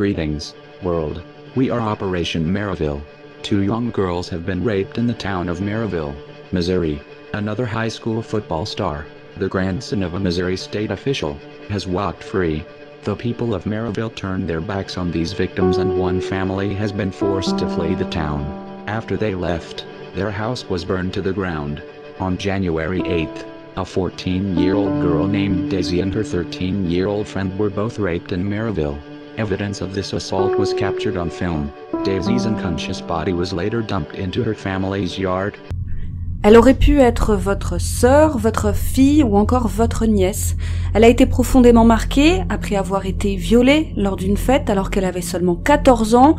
Greetings, world. We are Operation Meriville. Two young girls have been raped in the town of Meriville, Missouri. Another high school football star, the grandson of a Missouri state official, has walked free. The people of Meriville turned their backs on these victims and one family has been forced to flee the town. After they left, their house was burned to the ground. On January 8th, a 14-year-old girl named Daisy and her 13-year-old friend were both raped in Meriville. Evidence of this assault was captured on film. Daisy's unconscious body was later dumped into her family's yard. Elle aurait pu être votre sœur, votre fille ou encore votre nièce. Elle a été profondément marquée après avoir été violée lors d'une fête alors qu'elle avait seulement 14 ans,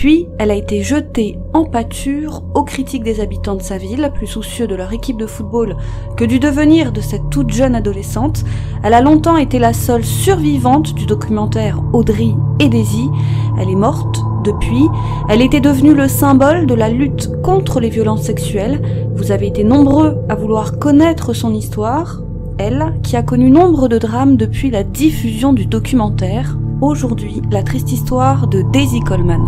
puis, elle a été jetée en pâture aux critiques des habitants de sa ville, plus soucieux de leur équipe de football que du devenir de cette toute jeune adolescente. Elle a longtemps été la seule survivante du documentaire Audrey et Daisy. Elle est morte depuis. Elle était devenue le symbole de la lutte contre les violences sexuelles. Vous avez été nombreux à vouloir connaître son histoire. Elle, qui a connu nombre de drames depuis la diffusion du documentaire. Aujourd'hui, la triste histoire de Daisy Coleman.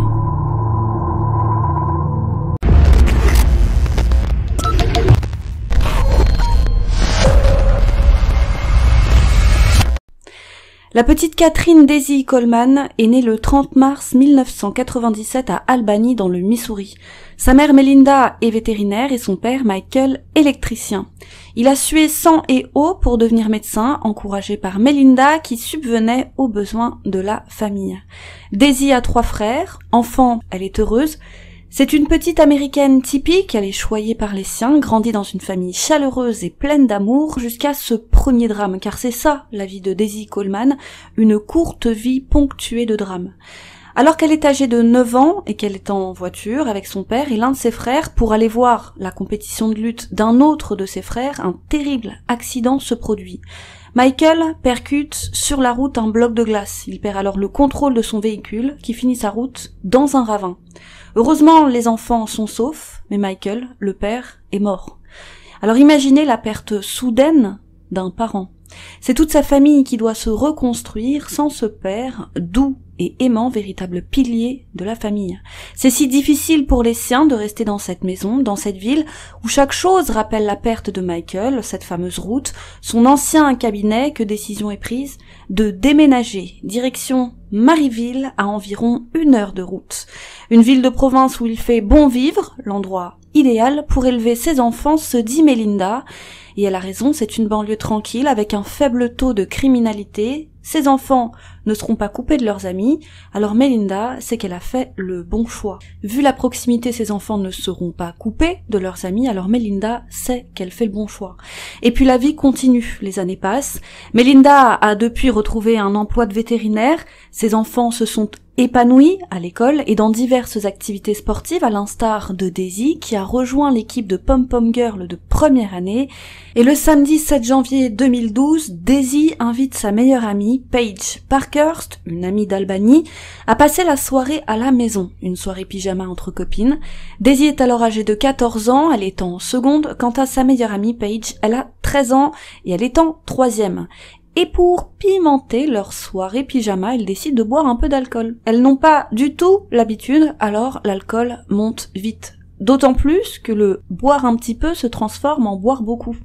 La petite Catherine Daisy Coleman est née le 30 mars 1997 à Albany dans le Missouri. Sa mère Melinda est vétérinaire et son père Michael électricien. Il a sué sang et eau pour devenir médecin, encouragé par Melinda qui subvenait aux besoins de la famille. Daisy a trois frères, enfant, elle est heureuse, c'est une petite américaine typique, elle est choyée par les siens, grandit dans une famille chaleureuse et pleine d'amour jusqu'à ce premier drame, car c'est ça la vie de Daisy Coleman, une courte vie ponctuée de drames. Alors qu'elle est âgée de 9 ans et qu'elle est en voiture avec son père et l'un de ses frères pour aller voir la compétition de lutte d'un autre de ses frères, un terrible accident se produit. Michael percute sur la route un bloc de glace. Il perd alors le contrôle de son véhicule qui finit sa route dans un ravin. Heureusement, les enfants sont saufs, mais Michael, le père, est mort. Alors imaginez la perte soudaine d'un parent. C'est toute sa famille qui doit se reconstruire sans ce père, d'où et aimant véritable pilier de la famille. C'est si difficile pour les siens de rester dans cette maison, dans cette ville, où chaque chose rappelle la perte de Michael, cette fameuse route, son ancien cabinet, que décision est prise, de déménager, direction Marieville, à environ une heure de route. Une ville de province où il fait bon vivre, l'endroit idéal pour élever ses enfants, se dit Melinda, et elle a raison, c'est une banlieue tranquille avec un faible taux de criminalité, ses enfants ne seront pas coupés de leurs amis, alors Melinda sait qu'elle a fait le bon choix. Vu la proximité, ses enfants ne seront pas coupés de leurs amis, alors Melinda sait qu'elle fait le bon choix. Et puis la vie continue, les années passent. Melinda a depuis retrouvé un emploi de vétérinaire, ses enfants se sont Épanouie à l'école et dans diverses activités sportives, à l'instar de Daisy, qui a rejoint l'équipe de Pom Pom Girl de première année, et le samedi 7 janvier 2012, Daisy invite sa meilleure amie, Paige Parkhurst, une amie d'Albanie, à passer la soirée à la maison, une soirée pyjama entre copines. Daisy est alors âgée de 14 ans, elle est en seconde, quant à sa meilleure amie, Paige, elle a 13 ans et elle est en troisième. Et pour pimenter leur soirée pyjama, elles décident de boire un peu d'alcool. Elles n'ont pas du tout l'habitude, alors l'alcool monte vite. D'autant plus que le boire un petit peu se transforme en boire beaucoup.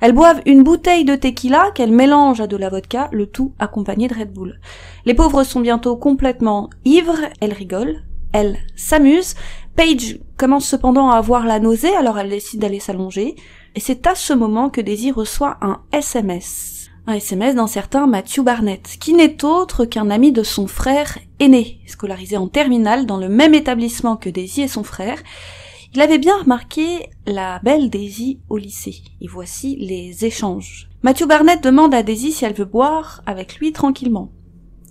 Elles boivent une bouteille de tequila qu'elles mélangent à de la vodka, le tout accompagné de Red Bull. Les pauvres sont bientôt complètement ivres, elles rigolent, elles s'amusent. Paige commence cependant à avoir la nausée, alors elle décide d'aller s'allonger. Et c'est à ce moment que Daisy reçoit un SMS un SMS d'un certain Matthew Barnett, qui n'est autre qu'un ami de son frère aîné, scolarisé en terminale dans le même établissement que Daisy et son frère. Il avait bien remarqué la belle Daisy au lycée, et voici les échanges. Matthew Barnett demande à Daisy si elle veut boire avec lui tranquillement.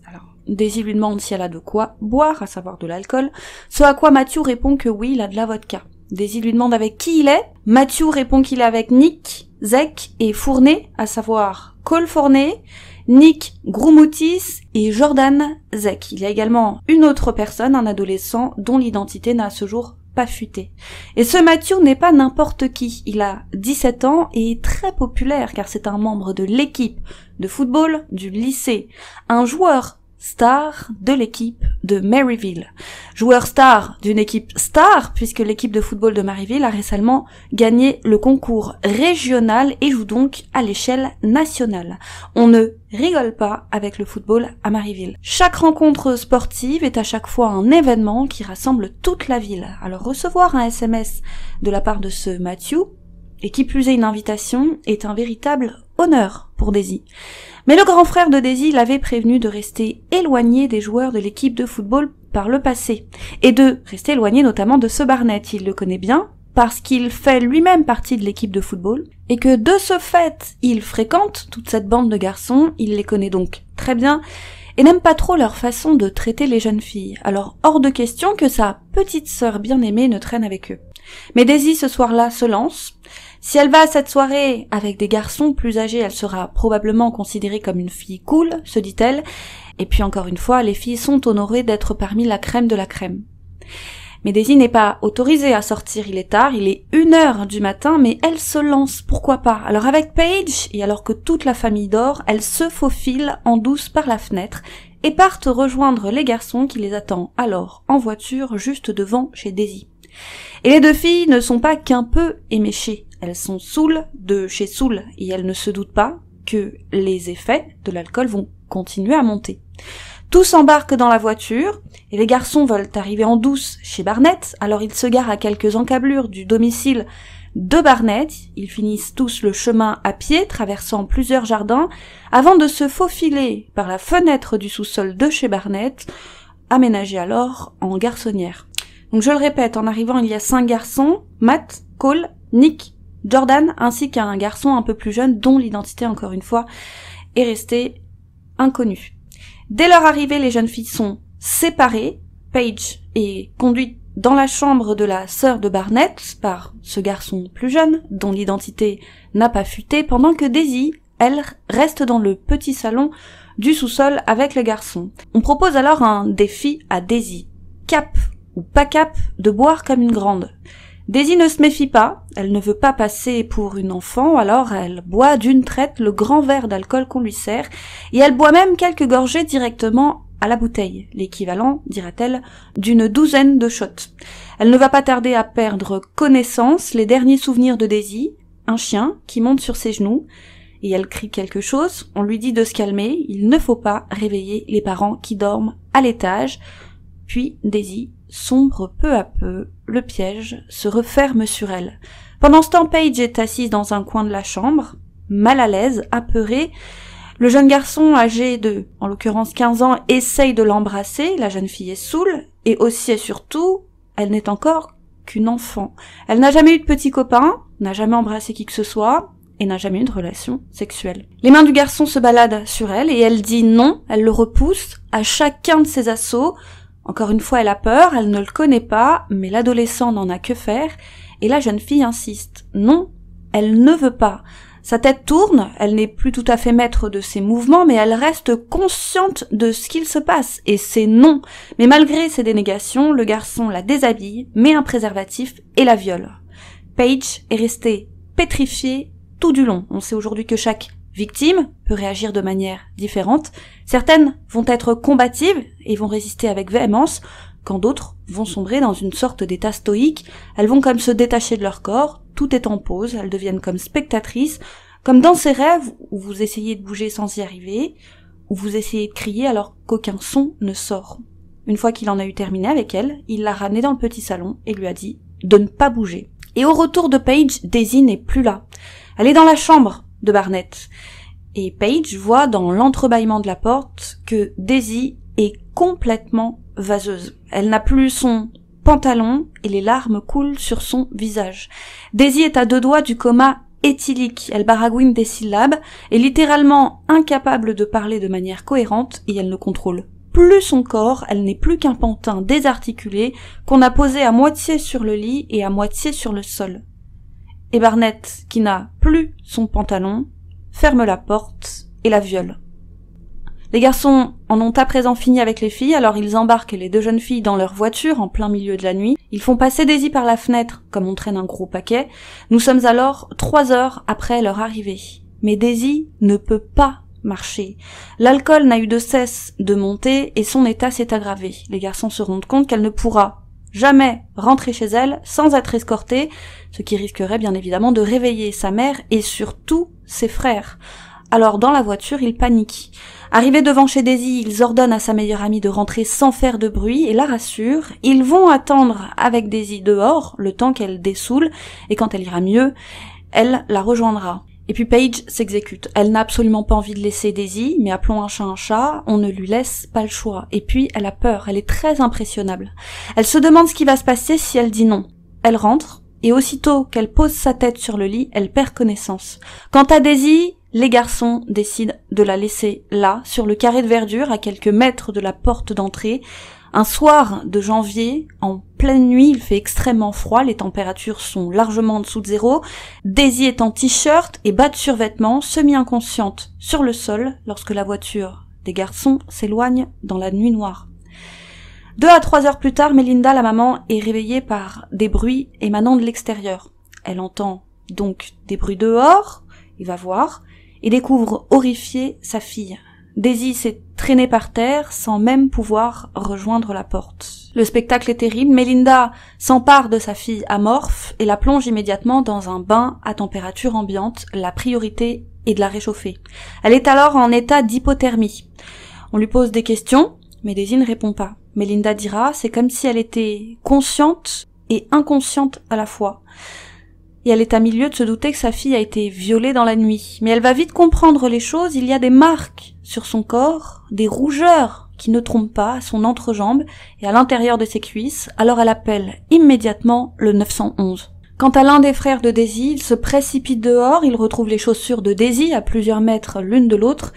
Alors, Daisy lui demande si elle a de quoi boire, à savoir de l'alcool, ce à quoi Matthew répond que oui, il a de la vodka. Daisy lui demande avec qui il est, Matthew répond qu'il est avec Nick, Zek et fourné, à savoir Cole Fournet, Nick Grumoutis et Jordan Zek. Il y a également une autre personne, un adolescent, dont l'identité n'a à ce jour pas futé. Et ce Mathieu n'est pas n'importe qui. Il a 17 ans et est très populaire car c'est un membre de l'équipe de football du lycée, un joueur star de l'équipe de Maryville. Joueur star d'une équipe star, puisque l'équipe de football de Maryville a récemment gagné le concours régional et joue donc à l'échelle nationale. On ne rigole pas avec le football à Maryville. Chaque rencontre sportive est à chaque fois un événement qui rassemble toute la ville. Alors recevoir un SMS de la part de ce Mathieu, et qui plus est une invitation, est un véritable pour Daisy. Mais le grand frère de Daisy l'avait prévenu de rester éloigné des joueurs de l'équipe de football par le passé, et de rester éloigné notamment de ce Barnett. Il le connaît bien, parce qu'il fait lui-même partie de l'équipe de football, et que de ce fait, il fréquente toute cette bande de garçons, il les connaît donc très bien, et n'aime pas trop leur façon de traiter les jeunes filles, alors hors de question que sa petite sœur bien-aimée ne traîne avec eux. Mais Daisy ce soir-là se lance, si elle va à cette soirée avec des garçons plus âgés, elle sera probablement considérée comme une fille cool, se dit-elle, et puis encore une fois, les filles sont honorées d'être parmi la crème de la crème. Mais Daisy n'est pas autorisée à sortir, il est tard, il est une heure du matin, mais elle se lance, pourquoi pas. Alors avec Paige, et alors que toute la famille dort, elle se faufile en douce par la fenêtre et part rejoindre les garçons qui les attendent alors en voiture juste devant chez Daisy. Et les deux filles ne sont pas qu'un peu éméchées. Elles sont saoules de chez saoules et elles ne se doutent pas que les effets de l'alcool vont continuer à monter. Tous embarquent dans la voiture et les garçons veulent arriver en douce chez Barnett, alors ils se garent à quelques encablures du domicile de Barnett, ils finissent tous le chemin à pied, traversant plusieurs jardins, avant de se faufiler par la fenêtre du sous-sol de chez Barnett, aménagée alors en garçonnière. Donc je le répète, en arrivant il y a cinq garçons, Matt, Cole, Nick, Jordan, ainsi qu'un garçon un peu plus jeune dont l'identité, encore une fois, est restée inconnue. Dès leur arrivée, les jeunes filles sont séparées. Paige est conduite dans la chambre de la sœur de Barnett par ce garçon plus jeune, dont l'identité n'a pas fuité, pendant que Daisy, elle, reste dans le petit salon du sous-sol avec le garçon. On propose alors un défi à Daisy. Cap ou pas cap de boire comme une grande. Daisy ne se méfie pas, elle ne veut pas passer pour une enfant, alors elle boit d'une traite le grand verre d'alcool qu'on lui sert, et elle boit même quelques gorgées directement à la bouteille, l'équivalent, dira-t-elle, d'une douzaine de shots. Elle ne va pas tarder à perdre connaissance, les derniers souvenirs de Daisy, un chien qui monte sur ses genoux, et elle crie quelque chose, on lui dit de se calmer, il ne faut pas réveiller les parents qui dorment à l'étage, puis Daisy sombre peu à peu, le piège se referme sur elle. Pendant ce temps, Paige est assise dans un coin de la chambre, mal à l'aise, apeurée. Le jeune garçon, âgé de, en l'occurrence 15 ans, essaye de l'embrasser, la jeune fille est saoule, et aussi et surtout, elle n'est encore qu'une enfant. Elle n'a jamais eu de petit copain, n'a jamais embrassé qui que ce soit, et n'a jamais eu de relation sexuelle. Les mains du garçon se baladent sur elle, et elle dit non, elle le repousse, à chacun de ses assauts, encore une fois, elle a peur, elle ne le connaît pas, mais l'adolescent n'en a que faire, et la jeune fille insiste. Non, elle ne veut pas. Sa tête tourne, elle n'est plus tout à fait maître de ses mouvements, mais elle reste consciente de ce qu'il se passe, et c'est non. Mais malgré ses dénégations, le garçon la déshabille, met un préservatif et la viole. Paige est restée pétrifiée tout du long. On sait aujourd'hui que chaque Victime peut réagir de manière différente. Certaines vont être combatives et vont résister avec véhémence, quand d'autres vont sombrer dans une sorte d'état stoïque. Elles vont comme se détacher de leur corps, tout est en pause, elles deviennent comme spectatrices, comme dans ces rêves où vous essayez de bouger sans y arriver, où vous essayez de crier alors qu'aucun son ne sort. Une fois qu'il en a eu terminé avec elle, il l'a ramenée dans le petit salon et lui a dit de ne pas bouger. Et au retour de Paige, Daisy n'est plus là. Elle est dans la chambre, de Barnett. Et Paige voit dans l'entrebâillement de la porte que Daisy est complètement vaseuse. Elle n'a plus son pantalon et les larmes coulent sur son visage. Daisy est à deux doigts du coma éthylique. Elle baragouine des syllabes, est littéralement incapable de parler de manière cohérente et elle ne contrôle plus son corps, elle n'est plus qu'un pantin désarticulé qu'on a posé à moitié sur le lit et à moitié sur le sol et Barnett, qui n'a plus son pantalon, ferme la porte et la viole. Les garçons en ont à présent fini avec les filles, alors ils embarquent les deux jeunes filles dans leur voiture en plein milieu de la nuit. Ils font passer Daisy par la fenêtre, comme on traîne un gros paquet. Nous sommes alors trois heures après leur arrivée. Mais Daisy ne peut pas marcher. L'alcool n'a eu de cesse de monter et son état s'est aggravé. Les garçons se rendent compte qu'elle ne pourra jamais rentrer chez elle sans être escortée, ce qui risquerait bien évidemment de réveiller sa mère et surtout ses frères. Alors dans la voiture, il panique. Arrivé devant chez Daisy, ils ordonnent à sa meilleure amie de rentrer sans faire de bruit et la rassurent. Ils vont attendre avec Daisy dehors le temps qu'elle dessoule et quand elle ira mieux, elle la rejoindra. Et puis Paige s'exécute. Elle n'a absolument pas envie de laisser Daisy, mais appelons un chat un chat, on ne lui laisse pas le choix. Et puis elle a peur, elle est très impressionnable. Elle se demande ce qui va se passer si elle dit non. Elle rentre, et aussitôt qu'elle pose sa tête sur le lit, elle perd connaissance. Quant à Daisy, les garçons décident de la laisser là, sur le carré de verdure, à quelques mètres de la porte d'entrée, un soir de janvier, en pleine nuit, il fait extrêmement froid, les températures sont largement en dessous de zéro. Daisy est en t-shirt et bas de survêtement, semi-inconsciente, sur le sol, lorsque la voiture des garçons s'éloigne dans la nuit noire. Deux à trois heures plus tard, Melinda, la maman, est réveillée par des bruits émanant de l'extérieur. Elle entend donc des bruits dehors, il va voir, et découvre horrifiée sa fille. Daisy s'est traînée par terre sans même pouvoir rejoindre la porte. Le spectacle est terrible. Melinda s'empare de sa fille amorphe et la plonge immédiatement dans un bain à température ambiante. La priorité est de la réchauffer. Elle est alors en état d'hypothermie. On lui pose des questions, mais Daisy ne répond pas. Melinda dira, c'est comme si elle était consciente et inconsciente à la fois et elle est à milieu de se douter que sa fille a été violée dans la nuit. Mais elle va vite comprendre les choses, il y a des marques sur son corps, des rougeurs qui ne trompent pas à son entrejambe et à l'intérieur de ses cuisses, alors elle appelle immédiatement le 911. Quant à l'un des frères de Daisy, il se précipite dehors, il retrouve les chaussures de Daisy à plusieurs mètres l'une de l'autre,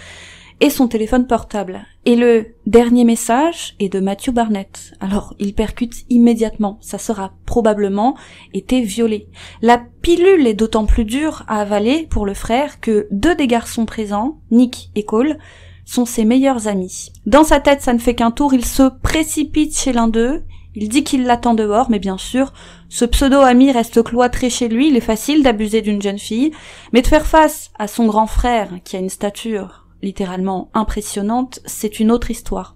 et son téléphone portable. Et le dernier message est de Matthew Barnett. Alors, il percute immédiatement. Ça sera probablement été violé. La pilule est d'autant plus dure à avaler pour le frère que deux des garçons présents, Nick et Cole, sont ses meilleurs amis. Dans sa tête, ça ne fait qu'un tour. Il se précipite chez l'un d'eux. Il dit qu'il l'attend dehors, mais bien sûr, ce pseudo-ami reste cloîtré chez lui. Il est facile d'abuser d'une jeune fille, mais de faire face à son grand frère, qui a une stature littéralement impressionnante, c'est une autre histoire.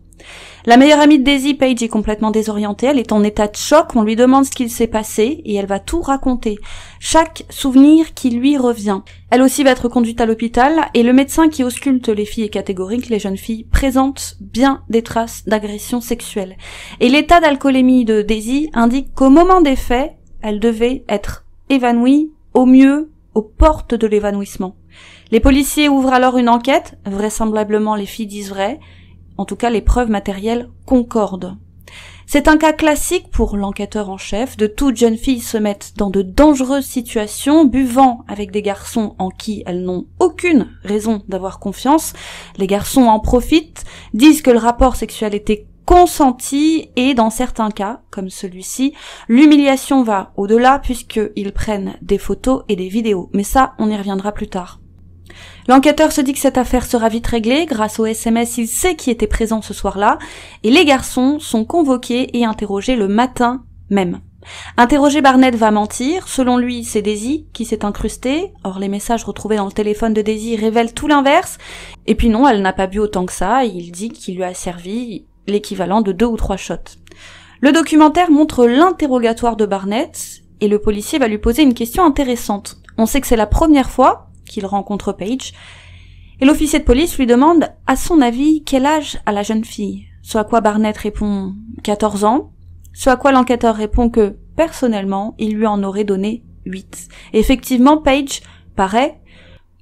La meilleure amie de Daisy, Paige, est complètement désorientée, elle est en état de choc, on lui demande ce qu'il s'est passé, et elle va tout raconter, chaque souvenir qui lui revient. Elle aussi va être conduite à l'hôpital, et le médecin qui ausculte les filles est catégorique, les jeunes filles présentent bien des traces d'agression sexuelle. Et l'état d'alcoolémie de Daisy indique qu'au moment des faits, elle devait être évanouie, au mieux, aux portes de l'évanouissement. Les policiers ouvrent alors une enquête, vraisemblablement les filles disent vrai, en tout cas les preuves matérielles concordent. C'est un cas classique pour l'enquêteur en chef de toutes jeunes filles se mettent dans de dangereuses situations, buvant avec des garçons en qui elles n'ont aucune raison d'avoir confiance. Les garçons en profitent, disent que le rapport sexuel était consenti et dans certains cas, comme celui-ci, l'humiliation va au-delà puisqu'ils prennent des photos et des vidéos. Mais ça, on y reviendra plus tard. L'enquêteur se dit que cette affaire sera vite réglée, grâce au SMS il sait qui était présent ce soir-là, et les garçons sont convoqués et interrogés le matin même. Interroger Barnett va mentir. Selon lui, c'est Daisy qui s'est incrustée. Or, les messages retrouvés dans le téléphone de Daisy révèlent tout l'inverse. Et puis non, elle n'a pas bu autant que ça. Il dit qu'il lui a servi l'équivalent de deux ou trois shots. Le documentaire montre l'interrogatoire de Barnett et le policier va lui poser une question intéressante. On sait que c'est la première fois qu'il rencontre Page, et l'officier de police lui demande, à son avis, quel âge a la jeune fille, ce à quoi Barnett répond 14 ans, ce à quoi l'enquêteur répond que, personnellement, il lui en aurait donné 8. effectivement, Paige paraît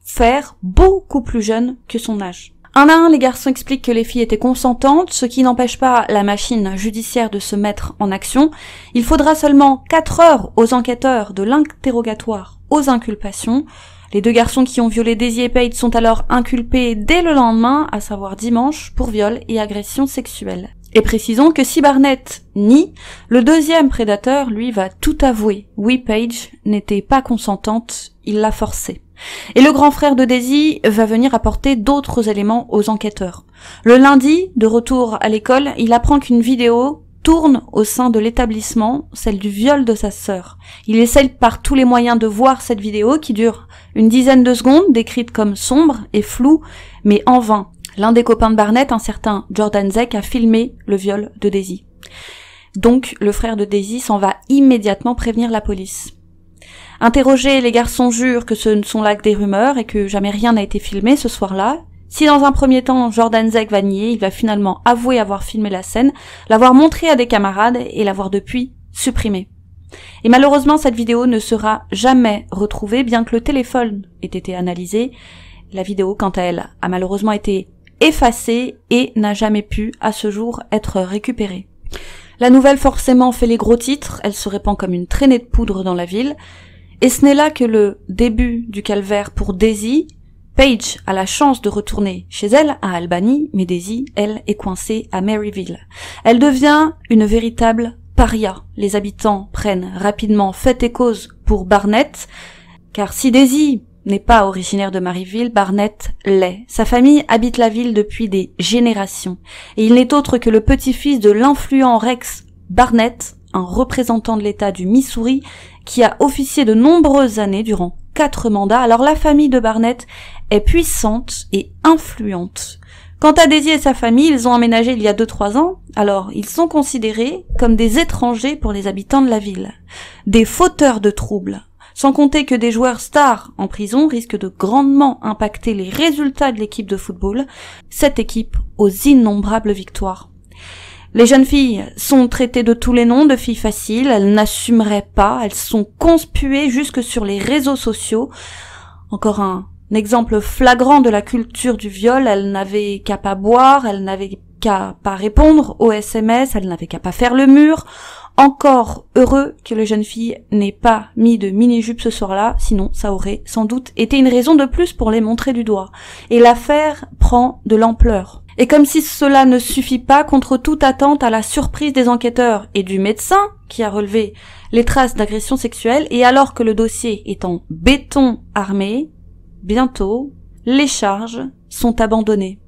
faire beaucoup plus jeune que son âge. Un à un, les garçons expliquent que les filles étaient consentantes, ce qui n'empêche pas la machine judiciaire de se mettre en action. Il faudra seulement 4 heures aux enquêteurs de l'interrogatoire aux inculpations les deux garçons qui ont violé Daisy et Paige sont alors inculpés dès le lendemain, à savoir dimanche, pour viol et agression sexuelle. Et précisons que si Barnett nie, le deuxième prédateur, lui, va tout avouer. Oui, Paige n'était pas consentante, il l'a forcée. Et le grand frère de Daisy va venir apporter d'autres éléments aux enquêteurs. Le lundi, de retour à l'école, il apprend qu'une vidéo tourne au sein de l'établissement, celle du viol de sa sœur. Il essaye par tous les moyens de voir cette vidéo qui dure une dizaine de secondes, décrite comme sombre et floue, mais en vain. L'un des copains de Barnett, un certain Jordan Zeck, a filmé le viol de Daisy. Donc le frère de Daisy s'en va immédiatement prévenir la police. Interrogés, les garçons jurent que ce ne sont là que des rumeurs et que jamais rien n'a été filmé ce soir-là. Si dans un premier temps Jordan Zek va nier, il va finalement avouer avoir filmé la scène, l'avoir montrée à des camarades et l'avoir depuis supprimée. Et malheureusement, cette vidéo ne sera jamais retrouvée, bien que le téléphone ait été analysé. La vidéo, quant à elle, a malheureusement été effacée et n'a jamais pu, à ce jour, être récupérée. La nouvelle forcément fait les gros titres, elle se répand comme une traînée de poudre dans la ville, et ce n'est là que le début du calvaire pour Daisy Paige a la chance de retourner chez elle, à Albany, mais Daisy, elle, est coincée à Maryville. Elle devient une véritable paria. Les habitants prennent rapidement fait et cause pour Barnett, car si Daisy n'est pas originaire de Maryville, Barnett l'est. Sa famille habite la ville depuis des générations, et il n'est autre que le petit-fils de l'influent Rex Barnett, un représentant de l'État du Missouri, qui a officié de nombreuses années durant quatre mandats. Alors la famille de Barnett est puissante et influente. Quant à Daisy et sa famille, ils ont aménagé il y a 2-3 ans, alors ils sont considérés comme des étrangers pour les habitants de la ville, des fauteurs de troubles, sans compter que des joueurs stars en prison risquent de grandement impacter les résultats de l'équipe de football, cette équipe aux innombrables victoires. Les jeunes filles sont traitées de tous les noms de filles faciles, elles n'assumeraient pas, elles sont conspuées jusque sur les réseaux sociaux. Encore un, exemple flagrant de la culture du viol, elles n'avaient qu'à pas boire, elles n'avaient qu'à pas répondre aux SMS, elles n'avaient qu'à pas faire le mur. Encore heureux que les jeunes filles n'aient pas mis de mini-jupe ce soir-là, sinon ça aurait sans doute été une raison de plus pour les montrer du doigt. Et l'affaire prend de l'ampleur. Et comme si cela ne suffit pas, contre toute attente à la surprise des enquêteurs et du médecin qui a relevé les traces d'agression sexuelle, et alors que le dossier est en béton armé, bientôt, les charges sont abandonnées.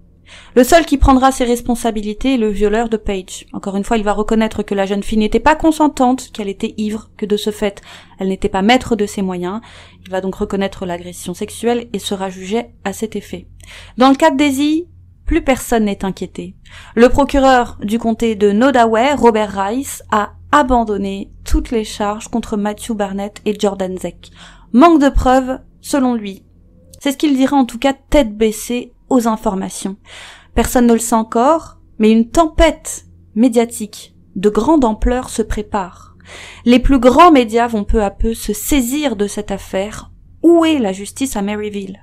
Le seul qui prendra ses responsabilités est le violeur de Page. Encore une fois, il va reconnaître que la jeune fille n'était pas consentante, qu'elle était ivre, que de ce fait, elle n'était pas maître de ses moyens. Il va donc reconnaître l'agression sexuelle et sera jugé à cet effet. Dans le cas de plus personne n'est inquiété. Le procureur du comté de Nodaway, Robert Rice, a abandonné toutes les charges contre Matthew Barnett et Jordan Zeck. Manque de preuves, selon lui. C'est ce qu'il dira en tout cas tête baissée aux informations. Personne ne le sait encore, mais une tempête médiatique de grande ampleur se prépare. Les plus grands médias vont peu à peu se saisir de cette affaire. Où est la justice à Maryville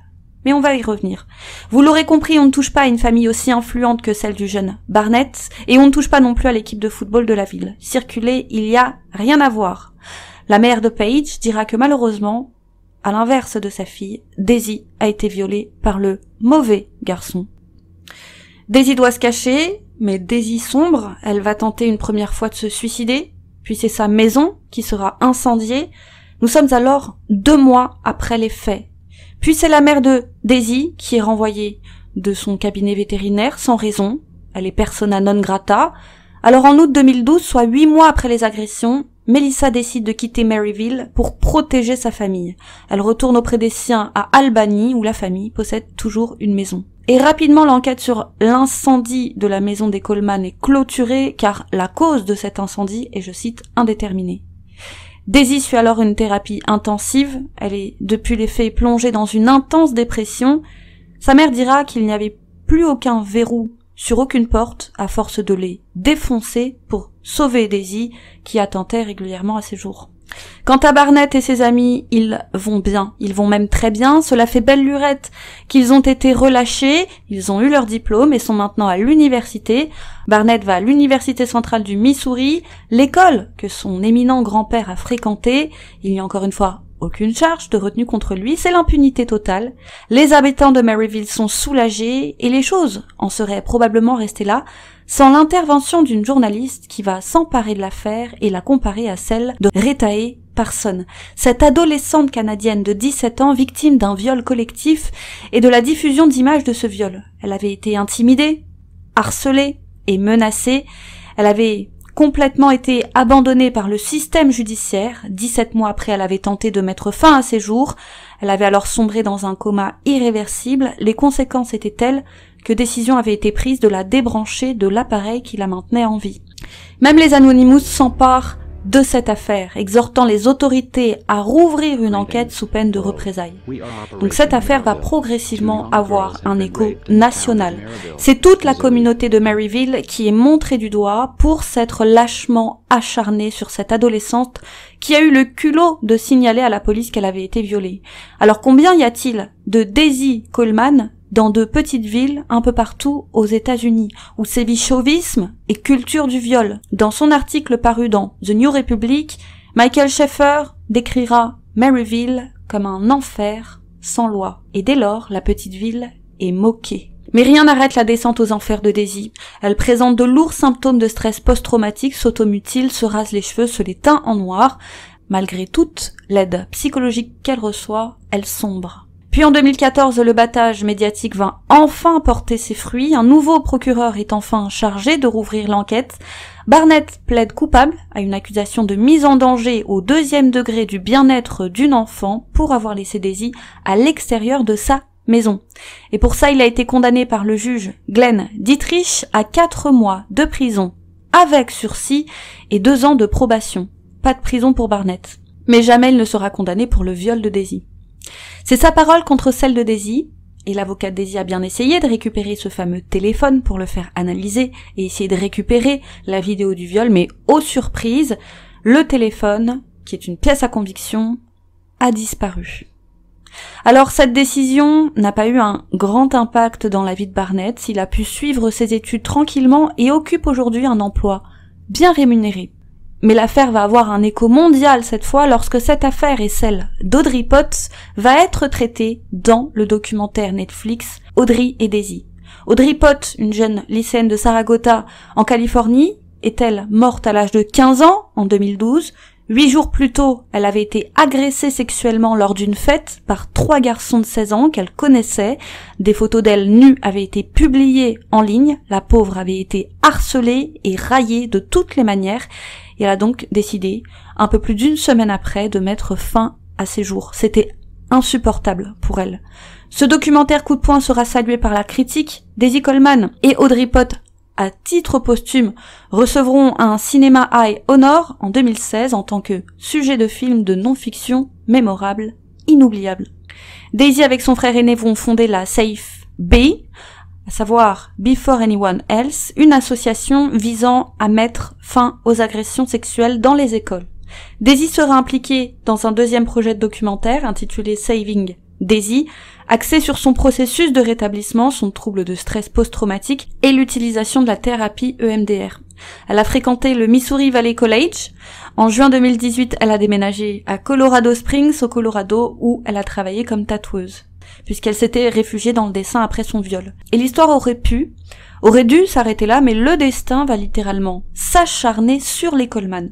mais on va y revenir. Vous l'aurez compris, on ne touche pas à une famille aussi influente que celle du jeune Barnett, et on ne touche pas non plus à l'équipe de football de la ville. Circuler, il y a rien à voir. La mère de Paige dira que malheureusement, à l'inverse de sa fille, Daisy a été violée par le mauvais garçon. Daisy doit se cacher, mais Daisy sombre, elle va tenter une première fois de se suicider, puis c'est sa maison qui sera incendiée. Nous sommes alors deux mois après les faits, puis c'est la mère de Daisy qui est renvoyée de son cabinet vétérinaire sans raison. Elle est persona non grata. Alors en août 2012, soit huit mois après les agressions, Melissa décide de quitter Maryville pour protéger sa famille. Elle retourne auprès des siens à Albany où la famille possède toujours une maison. Et rapidement l'enquête sur l'incendie de la maison des Coleman est clôturée car la cause de cet incendie est, je cite, indéterminée. Daisy suit alors une thérapie intensive, elle est depuis les faits plongée dans une intense dépression. Sa mère dira qu'il n'y avait plus aucun verrou sur aucune porte à force de les défoncer pour sauver Daisy qui attentait régulièrement à ses jours. Quant à Barnett et ses amis, ils vont bien, ils vont même très bien, cela fait belle lurette qu'ils ont été relâchés, ils ont eu leur diplôme et sont maintenant à l'université. Barnett va à l'université centrale du Missouri, l'école que son éminent grand-père a fréquentée, il y a encore une fois aucune charge de retenue contre lui, c'est l'impunité totale. Les habitants de Maryville sont soulagés et les choses en seraient probablement restées là sans l'intervention d'une journaliste qui va s'emparer de l'affaire et la comparer à celle de Retae Parson, cette adolescente canadienne de 17 ans victime d'un viol collectif et de la diffusion d'images de ce viol. Elle avait été intimidée, harcelée et menacée. Elle avait complètement été abandonnée par le système judiciaire. 17 mois après, elle avait tenté de mettre fin à ses jours. Elle avait alors sombré dans un coma irréversible. Les conséquences étaient telles que décision avait été prise de la débrancher de l'appareil qui la maintenait en vie. Même les Anonymous s'emparent de cette affaire, exhortant les autorités à rouvrir une ben enquête sous peine de représailles. Donc cette affaire va progressivement avoir un écho national. C'est toute la communauté de Maryville qui est montrée du doigt pour s'être lâchement acharnée sur cette adolescente qui a eu le culot de signaler à la police qu'elle avait été violée. Alors combien y a-t-il de Daisy Coleman dans de petites villes un peu partout aux États-Unis, où sévit chauvisme et culture du viol. Dans son article paru dans The New Republic, Michael Schaeffer décrira Maryville comme un enfer sans loi, et dès lors la petite ville est moquée. Mais rien n'arrête la descente aux enfers de Daisy. Elle présente de lourds symptômes de stress post-traumatique, s'automutile, se rase les cheveux, se les teint en noir. Malgré toute l'aide psychologique qu'elle reçoit, elle sombre. Puis en 2014, le battage médiatique va enfin porter ses fruits. Un nouveau procureur est enfin chargé de rouvrir l'enquête. Barnett plaide coupable à une accusation de mise en danger au deuxième degré du bien-être d'une enfant pour avoir laissé Daisy à l'extérieur de sa maison. Et pour ça, il a été condamné par le juge Glenn Dietrich à quatre mois de prison avec sursis et deux ans de probation. Pas de prison pour Barnett. Mais jamais il ne sera condamné pour le viol de Daisy. C'est sa parole contre celle de Daisy, et l'avocat de Daisy a bien essayé de récupérer ce fameux téléphone pour le faire analyser et essayer de récupérer la vidéo du viol, mais aux surprise, le téléphone, qui est une pièce à conviction, a disparu. Alors cette décision n'a pas eu un grand impact dans la vie de Barnett, il a pu suivre ses études tranquillement et occupe aujourd'hui un emploi bien rémunéré. Mais l'affaire va avoir un écho mondial cette fois lorsque cette affaire et celle d'Audrey Potts va être traitée dans le documentaire Netflix Audrey et Daisy. Audrey Potts, une jeune lycéenne de Saragota en Californie, est-elle morte à l'âge de 15 ans en 2012 Huit jours plus tôt, elle avait été agressée sexuellement lors d'une fête par trois garçons de 16 ans qu'elle connaissait. Des photos d'elle nue avaient été publiées en ligne. La pauvre avait été harcelée et raillée de toutes les manières elle a donc décidé, un peu plus d'une semaine après, de mettre fin à ses jours. C'était insupportable pour elle. Ce documentaire coup de poing sera salué par la critique. Daisy Coleman et Audrey Pott, à titre posthume, recevront un Cinema High Honor en 2016 en tant que sujet de film de non-fiction mémorable, inoubliable. Daisy avec son frère aîné vont fonder la Safe Bay, à savoir Before Anyone Else, une association visant à mettre fin aux agressions sexuelles dans les écoles. Daisy sera impliquée dans un deuxième projet de documentaire intitulé Saving Daisy, axé sur son processus de rétablissement, son trouble de stress post-traumatique et l'utilisation de la thérapie EMDR. Elle a fréquenté le Missouri Valley College. En juin 2018, elle a déménagé à Colorado Springs, au Colorado, où elle a travaillé comme tatoueuse puisqu'elle s'était réfugiée dans le dessin après son viol. Et l'histoire aurait pu, aurait dû s'arrêter là, mais le destin va littéralement s'acharner sur les Coleman.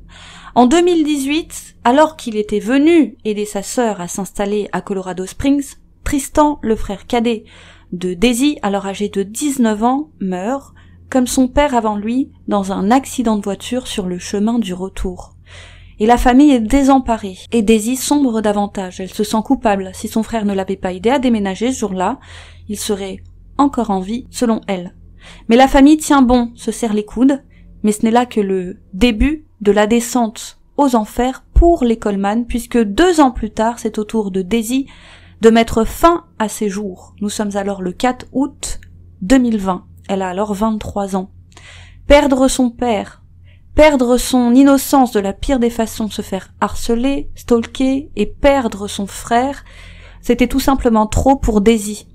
En 2018, alors qu'il était venu aider sa sœur à s'installer à Colorado Springs, Tristan, le frère cadet de Daisy, alors âgé de 19 ans, meurt, comme son père avant lui, dans un accident de voiture sur le chemin du retour et la famille est désemparée. Et Daisy sombre davantage, elle se sent coupable. Si son frère ne l'avait pas aidée à déménager ce jour-là, il serait encore en vie, selon elle. Mais la famille tient bon, se serre les coudes, mais ce n'est là que le début de la descente aux enfers pour les Coleman, puisque deux ans plus tard, c'est au tour de Daisy de mettre fin à ses jours. Nous sommes alors le 4 août 2020. Elle a alors 23 ans. Perdre son père, Perdre son innocence de la pire des façons, se faire harceler, stalker et perdre son frère, c'était tout simplement trop pour Daisy.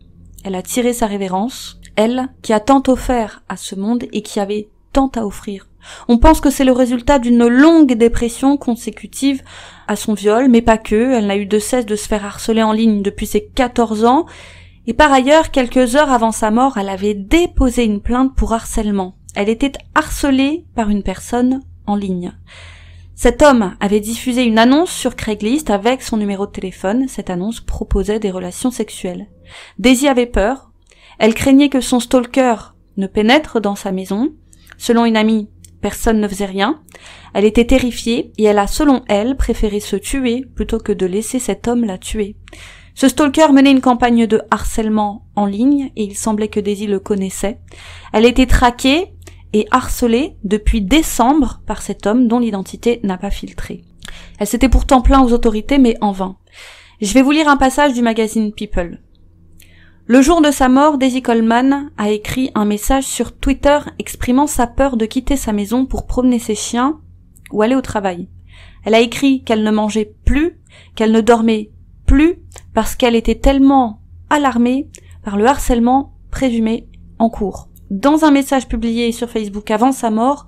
Elle a tiré sa révérence, elle qui a tant offert à ce monde et qui avait tant à offrir. On pense que c'est le résultat d'une longue dépression consécutive à son viol, mais pas que, elle n'a eu de cesse de se faire harceler en ligne depuis ses 14 ans, et par ailleurs, quelques heures avant sa mort, elle avait déposé une plainte pour harcèlement. Elle était harcelée par une personne en ligne. Cet homme avait diffusé une annonce sur Craigslist avec son numéro de téléphone. Cette annonce proposait des relations sexuelles. Daisy avait peur. Elle craignait que son stalker ne pénètre dans sa maison. Selon une amie, personne ne faisait rien. Elle était terrifiée et elle a, selon elle, préféré se tuer plutôt que de laisser cet homme la tuer. Ce stalker menait une campagne de harcèlement en ligne et il semblait que Daisy le connaissait. Elle était traquée et harcelée depuis décembre par cet homme dont l'identité n'a pas filtré. Elle s'était pourtant plainte aux autorités, mais en vain. Je vais vous lire un passage du magazine People. Le jour de sa mort, Daisy Coleman a écrit un message sur Twitter exprimant sa peur de quitter sa maison pour promener ses chiens ou aller au travail. Elle a écrit qu'elle ne mangeait plus, qu'elle ne dormait plus, parce qu'elle était tellement alarmée par le harcèlement présumé en cours. Dans un message publié sur Facebook avant sa mort,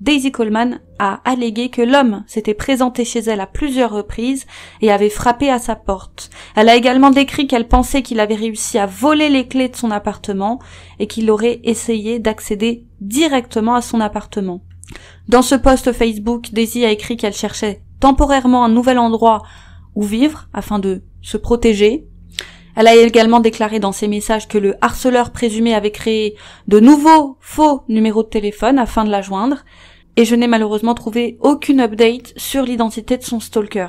Daisy Coleman a allégué que l'homme s'était présenté chez elle à plusieurs reprises et avait frappé à sa porte. Elle a également décrit qu'elle pensait qu'il avait réussi à voler les clés de son appartement et qu'il aurait essayé d'accéder directement à son appartement. Dans ce post Facebook, Daisy a écrit qu'elle cherchait temporairement un nouvel endroit où vivre afin de se protéger elle a également déclaré dans ses messages que le harceleur présumé avait créé de nouveaux faux numéros de téléphone afin de la joindre, et je n'ai malheureusement trouvé aucune update sur l'identité de son stalker.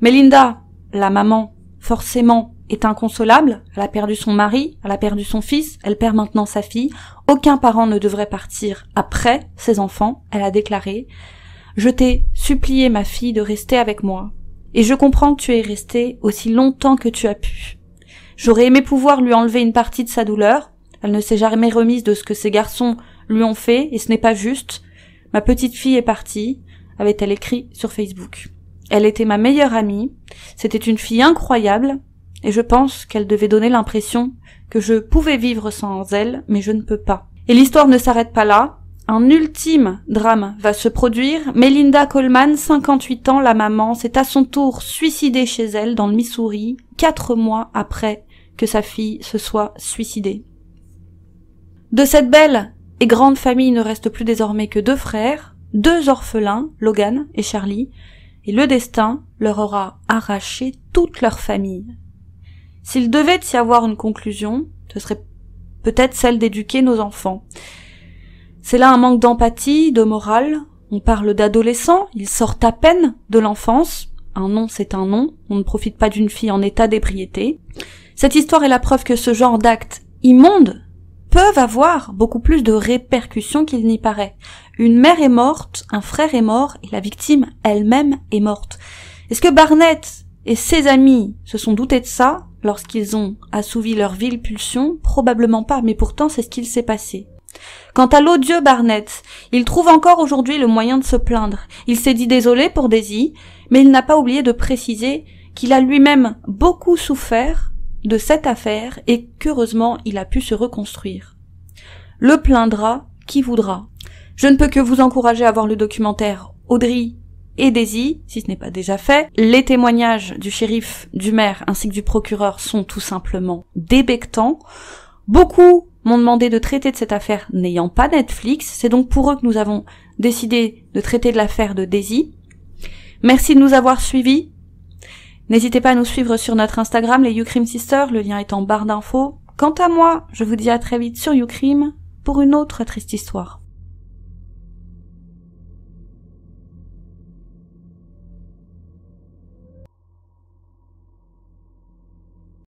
Mais Linda, la maman, forcément, est inconsolable, elle a perdu son mari, elle a perdu son fils, elle perd maintenant sa fille, aucun parent ne devrait partir après ses enfants, elle a déclaré. Je t'ai supplié ma fille de rester avec moi, et je comprends que tu es restée aussi longtemps que tu as pu. J'aurais aimé pouvoir lui enlever une partie de sa douleur. Elle ne s'est jamais remise de ce que ses garçons lui ont fait, et ce n'est pas juste. Ma petite fille est partie, avait-elle écrit sur Facebook. Elle était ma meilleure amie, c'était une fille incroyable, et je pense qu'elle devait donner l'impression que je pouvais vivre sans elle, mais je ne peux pas. Et l'histoire ne s'arrête pas là. Un ultime drame va se produire. Melinda Coleman, 58 ans, la maman, s'est à son tour suicidée chez elle dans le Missouri, quatre mois après que sa fille se soit suicidée. De cette belle et grande famille ne reste plus désormais que deux frères, deux orphelins, Logan et Charlie, et le destin leur aura arraché toute leur famille. S'il devait y avoir une conclusion, ce serait peut-être celle d'éduquer nos enfants. C'est là un manque d'empathie, de morale. On parle d'adolescents, ils sortent à peine de l'enfance. Un nom, c'est un nom. On ne profite pas d'une fille en état d'ébriété. Cette histoire est la preuve que ce genre d'actes immondes peuvent avoir beaucoup plus de répercussions qu'il n'y paraît. Une mère est morte, un frère est mort, et la victime elle-même est morte. Est-ce que Barnett et ses amis se sont doutés de ça lorsqu'ils ont assouvi leur vile pulsion Probablement pas, mais pourtant c'est ce qu'il s'est passé. Quant à l'odieux Barnett, il trouve encore aujourd'hui le moyen de se plaindre. Il s'est dit désolé pour Daisy, mais il n'a pas oublié de préciser qu'il a lui-même beaucoup souffert de cette affaire et qu'heureusement il a pu se reconstruire. Le plaindra qui voudra. Je ne peux que vous encourager à voir le documentaire Audrey et Daisy, si ce n'est pas déjà fait. Les témoignages du shérif, du maire ainsi que du procureur sont tout simplement débectants. Beaucoup m'ont demandé de traiter de cette affaire n'ayant pas Netflix. C'est donc pour eux que nous avons décidé de traiter de l'affaire de Daisy. Merci de nous avoir suivis. N'hésitez pas à nous suivre sur notre Instagram, les Ucrim Sisters, le lien est en barre d'infos. Quant à moi, je vous dis à très vite sur Ucrim pour une autre triste histoire.